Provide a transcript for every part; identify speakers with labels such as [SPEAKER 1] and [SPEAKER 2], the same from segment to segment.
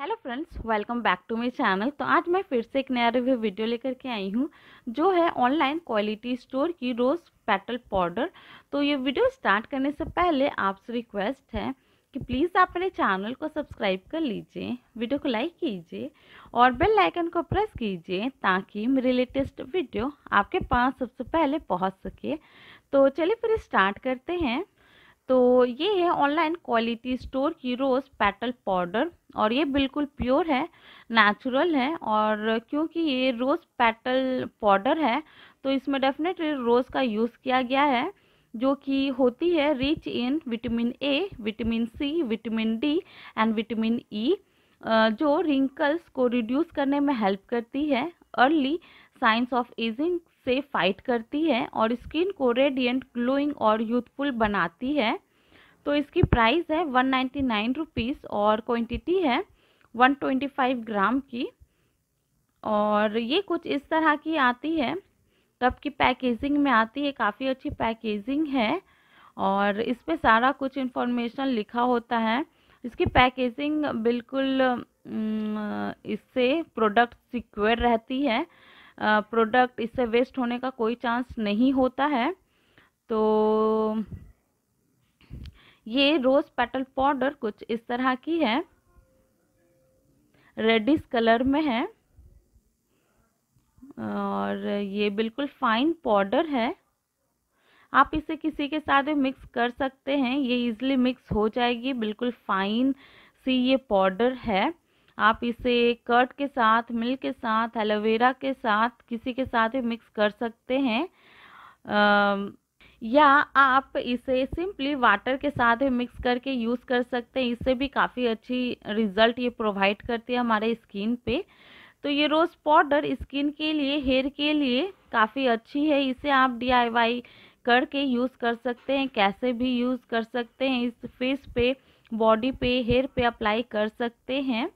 [SPEAKER 1] hello friends welcome back to my channel तो आज मैं फिर से एक नया रिव्यू वीडियो लेकर के आई हूँ जो है ऑनलाइन क्वालिटी स्टोर की रोज़ पेटल पाउडर तो ये वीडियो स्टार्ट करने से पहले आपसे रिक्वेस्ट है कि प्लीज़ आप मेरे चैनल को सब्सक्राइब कर लीजिए वीडियो को लाइक कीजिए और बेल आइकन को प्रेस कीजिए ताकि मेरे लेटेस्ट वीडियो आपके पास सबसे पहले पहुँच सके तो चलिए फिर स्टार्ट करते हैं तो ये है ऑनलाइन क्वालिटी स्टोर की रोज़ पेटल पाउडर और ये बिल्कुल प्योर है नेचुरल है और क्योंकि ये रोज़ पेटल पाउडर है तो इसमें डेफिनेटली रोज़ का यूज़ किया गया है जो कि होती है rich in vitamin A vitamin C vitamin D and vitamin E जो रिंकल्स को रिड्यूस करने में हेल्प करती है अर्ली साइंस ऑफ एजिंग से फाइट करती है और स्किन को रेडिएंट ग्लोइंग और यूथफुल बनाती है तो इसकी प्राइस है वन नाइन्टी नाइन रुपीज़ और क्वांटिटी है वन ट्वेंटी फाइव ग्राम की और ये कुछ इस तरह की आती है कप की पैकेजिंग में आती है काफ़ी अच्छी पैकेजिंग है और इस पर सारा कुछ इन्फॉर्मेशन लिखा होता है इसकी पैकेजिंग बिल्कुल इससे प्रोडक्ट सिक्योर रहती है प्रोडक्ट इससे वेस्ट होने का कोई चांस नहीं होता है तो ये रोज पेटल पाउडर कुछ इस तरह की है रेडिश कलर में है और ये बिल्कुल फाइन पाउडर है आप इसे किसी के साथ भी मिक्स कर सकते हैं ये इज़िली मिक्स हो जाएगी बिल्कुल फाइन सी ये पाउडर है आप इसे कर्ट के साथ मिल्क के साथ एलोवेरा के साथ किसी के साथ भी मिक्स कर सकते हैं आ, या आप इसे सिंपली वाटर के साथ मिक्स करके यूज़ कर सकते हैं इससे भी काफ़ी अच्छी रिजल्ट ये प्रोवाइड करती है हमारे स्किन पे तो ये रोज़ पाउडर स्किन के लिए हेयर के लिए काफ़ी अच्छी है इसे आप डी करके यूज़ कर सकते हैं कैसे भी यूज़ कर सकते हैं इस फेस पे बॉडी पे हेयर पे अप्लाई कर सकते हैं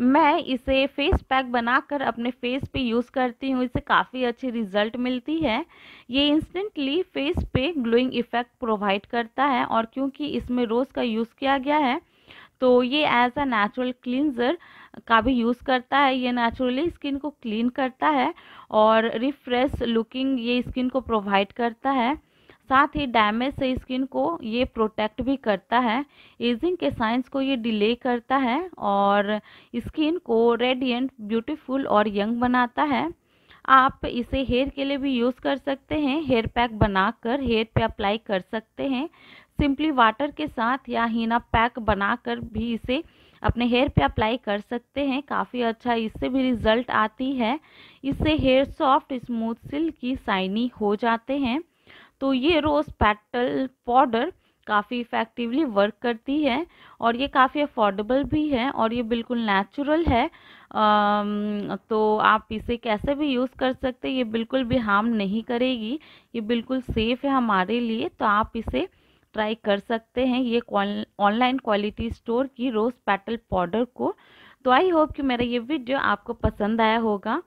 [SPEAKER 1] मैं इसे फेस पैक बनाकर अपने फेस पे यूज़ करती हूँ इससे काफ़ी अच्छी रिजल्ट मिलती है ये इंस्टेंटली फेस पे ग्लोइंग इफ़ेक्ट प्रोवाइड करता है और क्योंकि इसमें रोज़ का यूज़ किया गया है तो ये एज अ नेचुरल क्लिनजर का भी यूज़ करता है ये नेचुरली स्किन को क्लीन करता है और रिफ्रेश लुकिंग ये स्किन को प्रोवाइड करता है साथ ही डैमेज से स्किन को ये प्रोटेक्ट भी करता है एजिंग के साइंस को ये डिले करता है और स्किन को रेडियंट ब्यूटीफुल और यंग बनाता है आप इसे हेयर के लिए भी यूज़ कर सकते हैं हेयर पैक बनाकर हेयर पे अप्लाई कर सकते हैं सिंपली वाटर के साथ या हीना पैक बनाकर भी इसे अपने हेयर पे अप्लाई कर सकते हैं काफ़ी अच्छा इससे भी रिजल्ट आती है इससे हेयर सॉफ्ट स्मूथ की शाइनी हो जाते हैं तो ये रोज़ पैटल पाउडर काफ़ी इफ़ेक्टिवली वर्क करती है और ये काफ़ी अफोर्डेबल भी है और ये बिल्कुल नेचुरल है आ, तो आप इसे कैसे भी यूज़ कर सकते ये बिल्कुल भी हार्म नहीं करेगी ये बिल्कुल सेफ़ है हमारे लिए तो आप इसे ट्राई कर सकते हैं ये ऑनलाइन क्वालिटी स्टोर की रोज़ पैटल पाउडर को तो आई होप कि मेरा ये वीडियो आपको पसंद आया होगा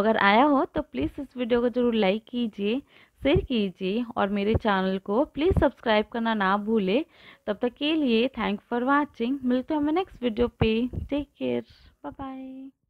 [SPEAKER 1] अगर आया हो तो प्लीज़ इस वीडियो को ज़रूर लाइक कीजिए शेयर कीजिए और मेरे चैनल को प्लीज़ सब्सक्राइब करना ना भूलें तब तक के लिए थैंक फॉर वॉचिंग मिलते हैं हमें नेक्स्ट वीडियो पे टेक केयर बाय बाय